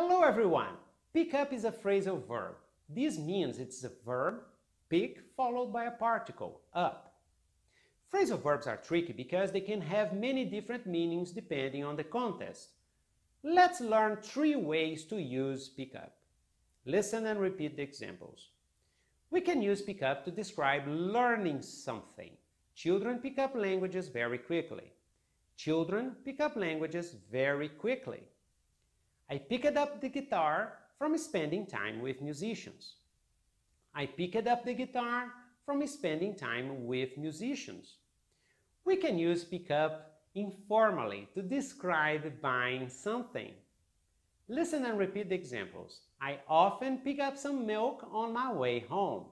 Hello everyone! Pick up is a phrasal verb. This means it's a verb, pick, followed by a particle, up. Phrasal verbs are tricky because they can have many different meanings depending on the context. Let's learn three ways to use pick up. Listen and repeat the examples. We can use pick up to describe learning something. Children pick up languages very quickly. Children pick up languages very quickly. I picked up the guitar from spending time with musicians. I picked up the guitar from spending time with musicians. We can use pick up informally to describe buying something. Listen and repeat the examples. I often pick up some milk on my way home.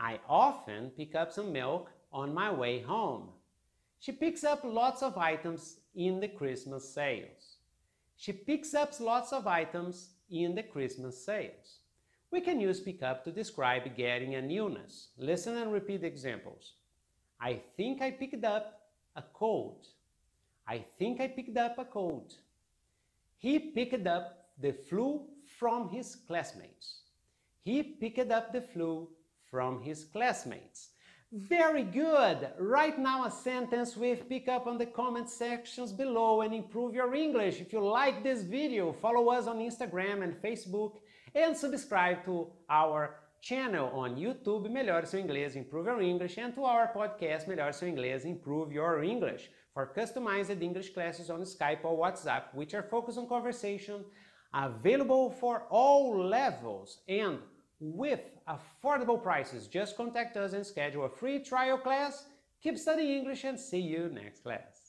I often pick up some milk on my way home. She picks up lots of items in the Christmas sales. She picks up lots of items in the Christmas sales. We can use pickup to describe getting an illness. Listen and repeat examples. I think I picked up a coat. I think I picked up a coat. He picked up the flu from his classmates. He picked up the flu from his classmates. Very good! Write now a sentence with pick up on the comment sections below and improve your English. If you like this video, follow us on Instagram and Facebook and subscribe to our channel on YouTube Melhor Seu Inglês, Improve Your English and to our podcast Melhor Seu Inglês, Improve Your English for customized English classes on Skype or WhatsApp, which are focused on conversation, available for all levels and with affordable prices. Just contact us and schedule a free trial class. Keep studying English and see you next class.